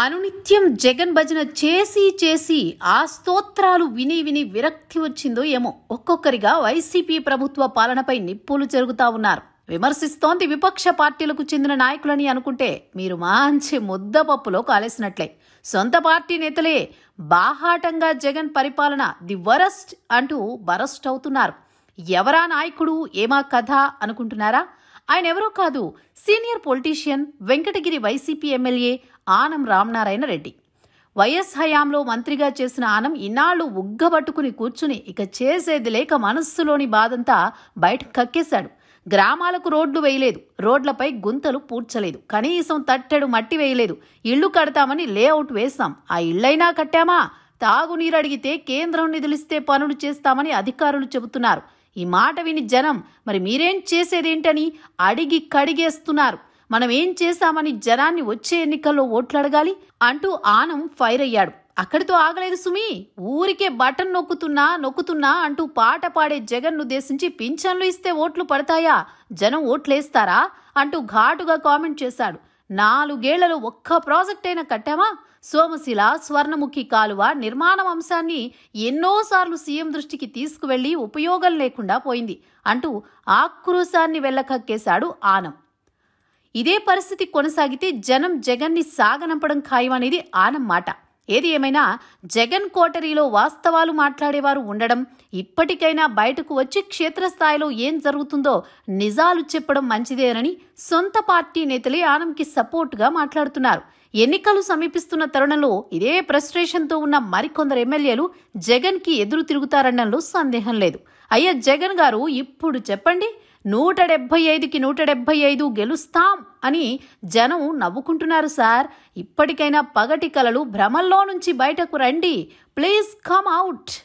అనునిత్యం జగన్ భజన చేసి చేసి ఆ స్తోత్రాలు విని విని విరక్తి వచ్చిందో ఏమో ఒక్కొక్కరిగా వైసీపీ ప్రభుత్వ పాలనపై నిప్పులు జరుగుతా ఉన్నారు విమర్శిస్తోంది విపక్ష పార్టీలకు చెందిన నాయకులని అనుకుంటే మీరు మంచి ముద్దపప్పులో కాలేసినట్లే సొంత పార్టీ నేతలే బాహాటంగా జగన్ పరిపాలన ది వరస్ట్ అంటూ వరస్ట్ అవుతున్నారు ఎవరా నాయకుడు ఏమా కథ అనుకుంటున్నారా ఆయన ఎవరో కాదు senior politician Venkatagiri YCP MLA Anam Ramanarayana Reddy YS హయాంలో మంత్రిగా చేసిన ఆనం ఇన్నాళ్లు ఉగ్గబట్టుకుని కూర్చుని ఇక చేసేది లేక మనస్సులోని బాధంతా బయట కక్కేశాడు గ్రామాలకు రోడ్లు వేయలేదు రోడ్లపై గుంతలు పూడ్చలేదు కనీసం తట్టెడు మట్టి వేయలేదు ఇళ్లు కడతామని లేఅవుట్ వేస్తాం ఆ ఇళ్లైనా కట్టామా తాగునీరు అడిగితే కేంద్రం నిధులిస్తే పనులు చేస్తామని అధికారులు చెబుతున్నారు ఈ మాట విని జనం మరి మీరేం చేసేదేంటని అడిగి కడిగేస్తున్నారు మనం ఏం చేశామని జనాన్ని వచ్చే ఎన్నికల్లో ఓట్లు అడగాలి అంటూ ఆనం ఫైర్ అయ్యాడు అక్కడితో ఆగలేదు సుమి ఊరికే బటన్ నొక్కుతున్నా నొక్కుతున్నా అంటూ పాట పాడే జగన్ను ఉద్దేశించి పింఛన్లు ఇస్తే ఓట్లు పడతాయా జనం ఓట్లేస్తారా అంటూ ఘాటుగా కామెంట్ చేశాడు నాలుగేళ్లలు ఒక్క ప్రాజెక్ట్ అయినా కట్టామా సోమశిల స్వర్ణముఖి కాలువ నిర్మాణం అంశాన్ని ఎన్నోసార్లు సీఎం దృష్టికి తీసుకువెళ్లి ఉపయోగం లేకుండా పోయింది అంటూ ఆక్రోశాన్ని వెళ్ళకక్కేశాడు ఆనం ఇదే పరిస్థితి కొనసాగితే జనం జగన్ని సాగనంపడం ఖాయం అనేది ఆనం మాట ఏది ఏమైనా జగన్ కోటరీలో వాస్తవాలు మాట్లాడేవారు ఉండడం ఇప్పటికైనా బయటకు వచ్చి క్షేత్రస్థాయిలో ఏం జరుగుతుందో నిజాలు చెప్పడం మంచిదేనని సొంత పార్టీ నేతలే ఆనంకి సపోర్టుగా మాట్లాడుతున్నారు ఎన్నికలు సమీపిస్తున్న తరుణంలో ఇదే ఫ్రస్ట్రేషన్తో ఉన్న మరికొందరు ఎమ్మెల్యేలు జగన్కి ఎదురు తిరుగుతారనడంలో సందేహం లేదు అయ్యా జగన్ గారు ఇప్పుడు చెప్పండి నూట డెబ్భై ఐదుకి నూట డెబ్భై ఐదు గెలుస్తాం అని జనం నవ్వుకుంటున్నారు సార్ ఇప్పటికైనా పగటి కలలు భ్రమల్లో నుంచి బయటకు రండి ప్లీజ్ కమ్ అవుట్